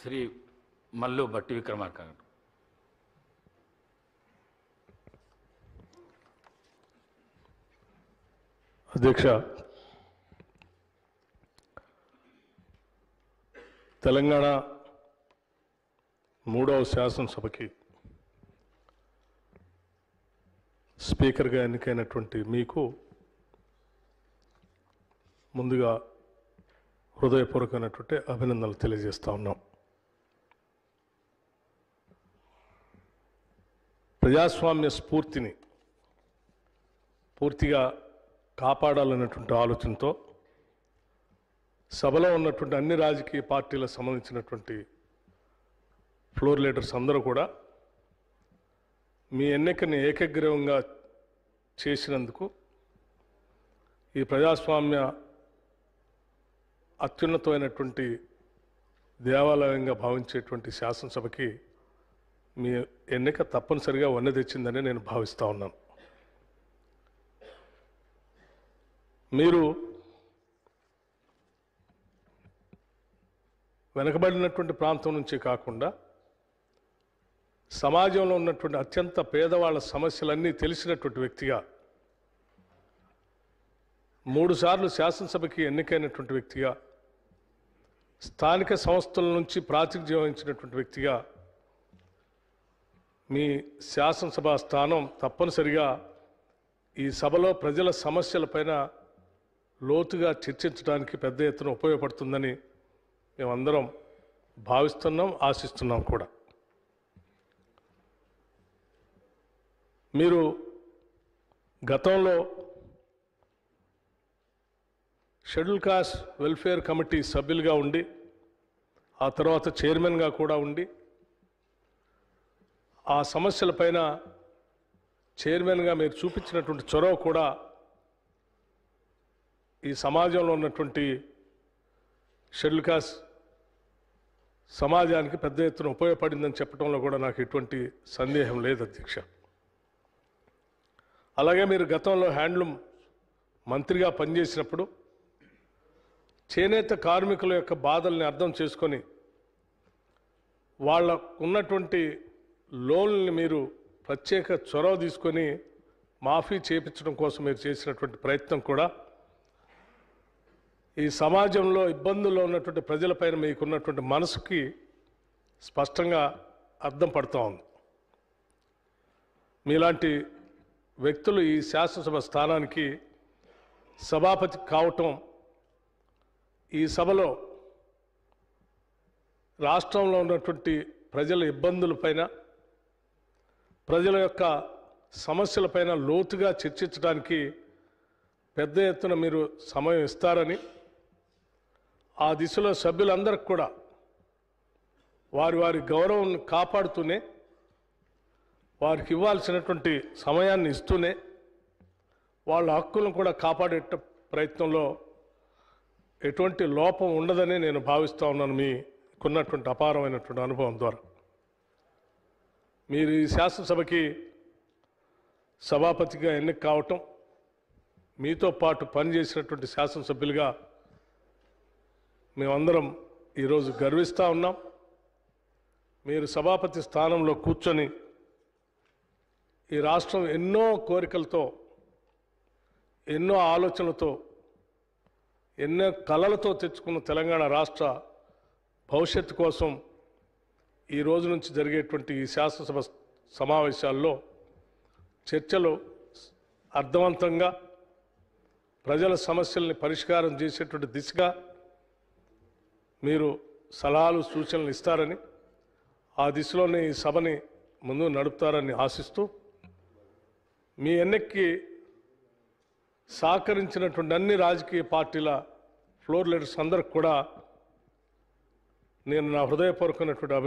శ్రీ మల్లు భట్టి విక్రమార్క అధ్యక్ష తెలంగాణ మూడవ శాసనసభకి స్పీకర్గా ఎన్నికైనటువంటి మీకు ముందుగా హృదయపూర్వకమైనటువంటి అభినందనలు తెలియజేస్తూ ఉన్నాం ప్రజాస్వామ్య స్ఫూర్తిని పూర్తిగా కాపాడాలన్నటువంటి ఆలోచనతో సభలో ఉన్నటువంటి అన్ని రాజకీయ పార్టీలకు సంబంధించినటువంటి ఫ్లోర్ లీడర్స్ అందరూ కూడా మీ ఎన్నికని ఏకగ్రీవంగా చేసినందుకు ఈ ప్రజాస్వామ్య అత్యున్నతమైనటువంటి దేవాలయంగా భావించేటువంటి శాసనసభకి మీ ఎన్నిక తప్పనిసరిగా వన్నె తెచ్చిందని నేను భావిస్తూ ఉన్నాను మీరు వెనకబడినటువంటి ప్రాంతం నుంచి కాకుండా సమాజంలో ఉన్నటువంటి అత్యంత పేదవాళ్ళ సమస్యలన్నీ తెలిసినటువంటి వ్యక్తిగా మూడుసార్లు శాసనసభకి ఎన్నికైనటువంటి వ్యక్తిగా స్థానిక సంస్థల నుంచి ప్రాతినిధ్యం వహించినటువంటి వ్యక్తిగా మీ శాసనసభ స్థానం తప్పనిసరిగా ఈ సభలో ప్రజల సమస్యలపైన లోతుగా చర్చించడానికి పెద్ద ఎత్తున ఉపయోగపడుతుందని మేమందరం భావిస్తున్నాం ఆశిస్తున్నాం కూడా మీరు గతంలో షెడ్యూల్ కాస్ట్ వెల్ఫేర్ కమిటీ సభ్యులుగా ఉండి ఆ తర్వాత చైర్మన్గా కూడా ఉండి ఆ సమస్యల పైన చైర్మన్గా మీరు చూపించినటువంటి చొరవ కూడా ఈ సమాజంలో ఉన్నటువంటి షెడ్యూల్ సమాజానికి పెద్ద ఎత్తున ఉపయోగపడిందని చెప్పడంలో కూడా నాకు ఎటువంటి సందేహం లేదు అధ్యక్ష అలాగే మీరు గతంలో హ్యాండ్లూమ్ మంత్రిగా పనిచేసినప్పుడు చేనేత కార్మికుల యొక్క బాధల్ని అర్థం చేసుకొని వాళ్ళకు ఉన్నటువంటి లోన్లు మీరు ప్రత్యేక చొరవ తీసుకొని మాఫీ చేపించడం కోసం మీరు చేసినటువంటి ప్రయత్నం కూడా ఈ సమాజంలో ఇబ్బందుల్లో ఉన్నటువంటి ప్రజలపైన మీకున్నటువంటి మనసుకి స్పష్టంగా అర్థం పడుతూ ఉంది మీలాంటి వ్యక్తులు ఈ శాసనసభ స్థానానికి సభాపతి కావటం ఈ సభలో రాష్ట్రంలో ఉన్నటువంటి ప్రజల ఇబ్బందులపైన ప్రజల యొక్క సమస్యలపైన లోతుగా చర్చించడానికి పెద్ద ఎత్తున మీరు సమయం ఇస్తారని ఆ దిశలో సభ్యులందరికి కూడా వారి వారి గౌరవం కాపాడుతూనే వారికి ఇవ్వాల్సినటువంటి సమయాన్ని ఇస్తూనే వాళ్ళ హక్కులను కూడా కాపాడే ప్రయత్నంలో ఎటువంటి లోపం ఉండదని నేను భావిస్తూ ఉన్నాను మీకున్నటువంటి అపారమైనటువంటి అనుభవం ద్వారా మీరు ఈ శాసనసభకి సభాపతిగా ఎన్నిక కావటం మీతో పాటు పనిచేసినటువంటి శాసనసభ్యులుగా మేమందరం ఈరోజు గర్విస్తూ ఉన్నాం మీరు సభాపతి స్థానంలో కూర్చొని ఈ రాష్ట్రం ఎన్నో కోరికలతో ఎన్నో ఆలోచనలతో ఎన్నో కళలతో తెచ్చుకున్న తెలంగాణ రాష్ట్ర భవిష్యత్తు కోసం ఈ రోజు నుంచి జరిగేటువంటి ఈ శాసనసభ సమావేశాల్లో చర్చలు అర్థవంతంగా ప్రజల సమస్యల్ని పరిష్కారం చేసేటువంటి దిశగా మీరు సలహాలు సూచనలు ఇస్తారని ఆ దిశలోనే ఈ సభని ముందు నడుపుతారని ఆశిస్తూ మీ ఎన్నికకి సహకరించినటువంటి అన్ని రాజకీయ పార్టీల ఫ్లోర్ లీడర్స్ అందరికి కూడా నేను నా హృదయపూర్వకమైనటువంటి అభి